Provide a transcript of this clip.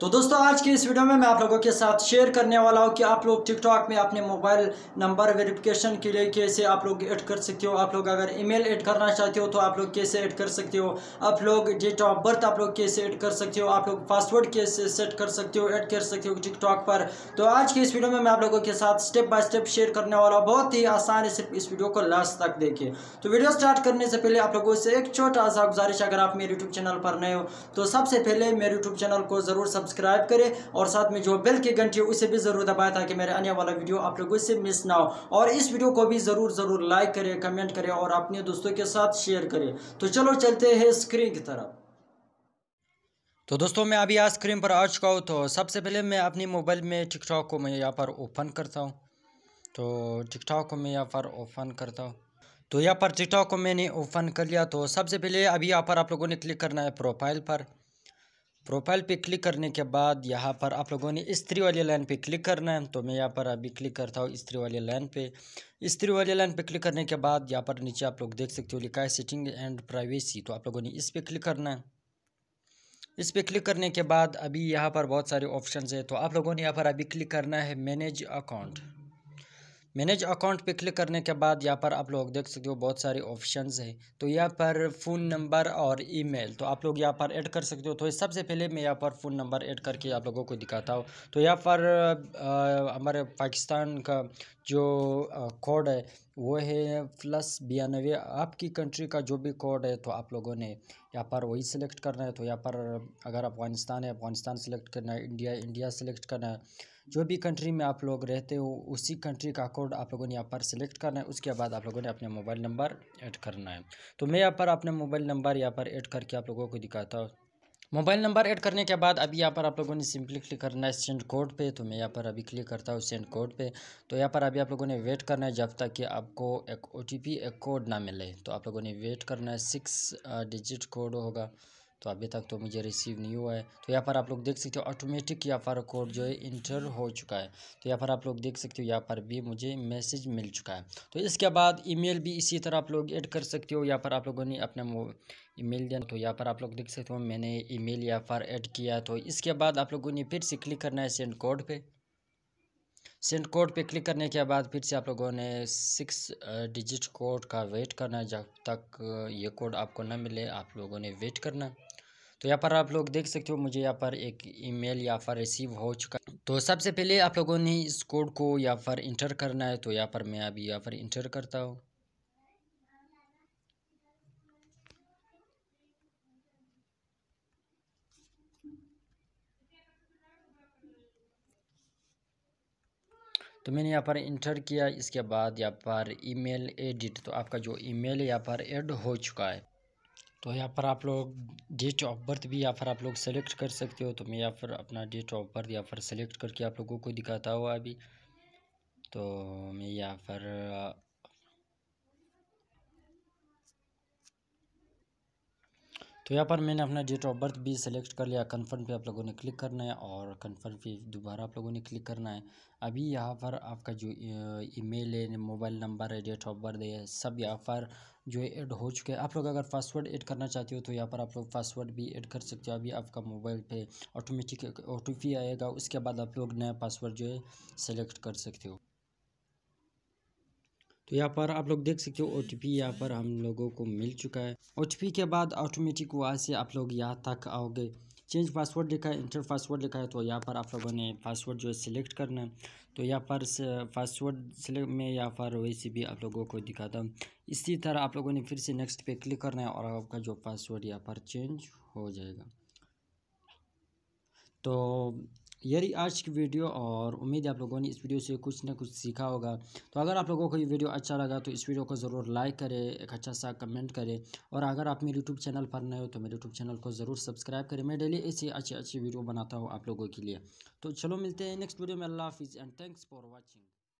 तो दोस्तों आज के इस वीडियो में मैं आप लोगों के साथ शेयर करने वाला हूँ कि आप लोग टिकटॉक में अपने मोबाइल नंबर वेरिफिकेशन के लिए कैसे आप लोग ऐड कर सकते हो आप लोग अगर ईमेल ऐड करना चाहते हो तो आप लोग कैसे ऐड कर सकते हो आप लोग डेट ऑफ बर्थ आप लोग कैसे ऐड कर सकते हो आप लोग पासवर्ड कैसे सेट कर सकते हो ऐड कर सकते हो टिकटॉक पर तो आज के इस वीडियो में मैं आप लोगों के साथ स्टेप बाय स्टेप शेयर करने वाला हूँ बहुत ही आसान है सिर्फ इस वीडियो को लास्ट तक देखिए तो वीडियो स्टार्ट करने से पहले आप लोगों से एक छोटा सा गुजारिश अगर आप मेरे यूट्यूब चैनल पर नए हो तो सबसे पहले मेरे यूट्यूब चैनल को ज़रूर सब्सक्राइब सब्सक्राइब करें और साथ में जो बेल की घंटी उसे भी ज़रूर दबाए ताकि मेरे आने वाला वीडियो आप लोगों से मिस ना हो और इस वीडियो को भी ज़रूर ज़रूर लाइक करें कमेंट करें और अपने दोस्तों के साथ शेयर करें तो चलो चलते हैं स्क्रीन की तरफ तो दोस्तों मैं अभी आज स्क्रीन पर आ चुका हूँ तो सबसे पहले मैं अपने मोबाइल में टिकटॉक को मैं यहाँ पर ओपन करता हूँ तो टिकटॉक को मैं यहाँ पर ओपन करता हूँ तो यहाँ पर टिकटॉक को मैंने ओपन कर लिया तो सबसे पहले अभी यहाँ पर आप लोगों ने क्लिक करना है प्रोफाइल पर प्रोफाइल पे क्लिक करने के बाद यहाँ पर आप लोगों ने स्त्री वाली लाइन पे क्लिक करना है तो मैं यहाँ पर अभी क्लिक करता हूँ स्त्री वाली लाइन पे स्त्री वाली लाइन पे क्लिक करने के बाद यहाँ पर नीचे आप लोग देख सकते हो लिखा है सेटिंग एंड प्राइवेसी तो आप लोगों ने इस पर क्लिक करना है इस पर क्लिक करने के बाद अभी यहाँ पर बहुत सारे ऑप्शन है तो आप लोगों ने यहाँ पर अभी क्लिक करना है मैनेज अकाउंट मैनेज अकाउंट पे क्लिक करने के बाद यहाँ पर आप लोग देख सकते हो बहुत सारे ऑप्शन है तो यहाँ पर फ़ोन नंबर और ईमेल तो आप लोग यहाँ पर ऐड कर सकते हो तो सबसे पहले मैं यहाँ पर फ़ोन नंबर ऐड करके आप लोगों को दिखाता हूँ तो यहाँ पर हमारे पाकिस्तान का जो कोड है वो है प्लस बयानवे आपकी कंट्री का जो भी कोड है तो आप लोगों ने यहाँ पर वही सिलेक्ट करना है तो यहाँ पर अगर अफ़गानिस्तान है अफ़गानिस्तान सेलेक्ट करना है इंडिया इंडिया सेलेक्ट करना है जो भी कंट्री में आप लोग रहते हो उसी कंट्री का कोड आप लोगों ने यहाँ पर सिलेक्ट करना है उसके बाद आप लोगों ने अपने मोबाइल नंबर ऐड करना है तो मैं यहाँ पर अपने मोबाइल नंबर यहाँ पर ऐड करके आप लोगों को दिखाता हूँ मोबाइल नंबर ऐड करने के बाद अभी यहाँ पर आप लोगों ने सिंपली क्लिक करना है सेंड कोड पे तो मैं यहाँ पर अभी क्लिक करता हूँ सेंड कोड पे तो यहाँ पर अभी आप लोगों ने वेट करना है जब तक कि आपको एक ओ एक कोड ना मिले तो आप लोगों ने वेट करना है सिक्स डिजिट कोड होगा तो अभी तक तो मुझे रिसीव नहीं हुआ है तो यहाँ पर आप लोग देख सकते हो ऑटोमेटिक यहाँ पर कोड जो है इंटर हो चुका है तो यहाँ पर आप लोग देख सकते हो यहाँ पर भी मुझे मैसेज मिल चुका है तो इसके बाद ईमेल भी इसी तरह आप लोग ऐड कर सकते हो यहाँ पर आप लोगों ने अपना ईमेल दिया तो यहाँ पर आप लोग देख सकते हो मैंने ईमेल यहाँ पर ऐड किया तो इसके बाद आप लोगों ने फिर से क्लिक करना है सेंड कोड पे सेंड कोड पे क्लिक करने के बाद फिर से आप लोगों ने सिक्स डिजिट कोड का वेट करना है जब तक ये कोड आपको ना मिले आप लोगों ने वेट करना है तो यहाँ पर आप लोग देख सकते हो मुझे यहाँ पर एक ईमेल या फिर रिसीव हो चुका तो सबसे पहले आप लोगों ने इस कोड को यहाँ पर इंटर करना है तो यहाँ पर मैं अभी यहाँ पर इंटर करता हूँ तो मैंने यहाँ पर इंटर किया इसके बाद यहाँ पर ईमेल एडिट तो आपका जो ईमेल यहाँ पर एड हो चुका है तो यहाँ पर आप लोग डेट ऑफ बर्थ भी यहाँ पर आप लोग सेलेक्ट कर सकते हो तो मैं यहाँ पर अपना डेट ऑफ बर्थ यहाँ पर सेलेक्ट करके आप लोगों को दिखाता हुआ अभी तो मैं यहाँ पर तो यहाँ पर मैंने अपना डेट ऑफ बर्थ भी सिलेक्ट कर लिया कन्फर्म पे आप लोगों ने क्लिक करना है और कन्फर्म पे दोबारा आप लोगों ने क्लिक करना है अभी यहाँ पर आपका जो ईमेल है मोबाइल नंबर है डेट ऑफ बर्थ है सब यहाँ पर जो है ऐड हो चुके हैं आप लोग अगर पासवर्ड ऐड करना चाहते हो तो यहाँ पर आप लोग पासवर्ड भी ऐड कर सकते हो अभी आपका मोबाइल पे ऑटोमेटिक ओ आएगा उसके बाद आप लोग नया पासवर्ड जो है सेलेक्ट कर सकते हो तो यहाँ पर आप लोग देख सकते हो ओ टी यहाँ पर हम लोगों को मिल चुका है ओ के बाद ऑटोमेटिक वहाँ से आप लोग यहाँ तक आओगे चेंज पासवर्ड लिखा है इंटर पासवर्ड लिखा है तो यहाँ पर आप लोगों ने पासवर्ड जो है सिलेक्ट करना है तो यहाँ पर पासवर्ड सिलेक्ट में यहाँ पर वैसे भी आप लोगों को दिखाता हूँ इसी तरह आप लोगों ने फिर से नेक्स्ट पे क्लिक करना है और आपका जो पासवर्ड यहाँ पर चेंज हो जाएगा तो यही आज की वीडियो और उम्मीद है आप लोगों ने इस वीडियो से कुछ ना कुछ सीखा होगा तो अगर आप लोगों को ये वीडियो अच्छा लगा तो इस वीडियो को ज़रूर लाइक करें एक अच्छा सा कमेंट करें और अगर आप मेरे यूट्यूब चैनल पर नए हो तो मेरे यूट्यूब चैनल को ज़रूर सब्सक्राइब करें मैं डेली ऐसी अच्छी अच्छी वीडियो बनाता हूँ आप लोगों के लिए तो चलो मिलते हैं नेक्स्ट वीडियो में अल्लाह हाफिज़ एंड थैंक्स फॉर वॉचिंग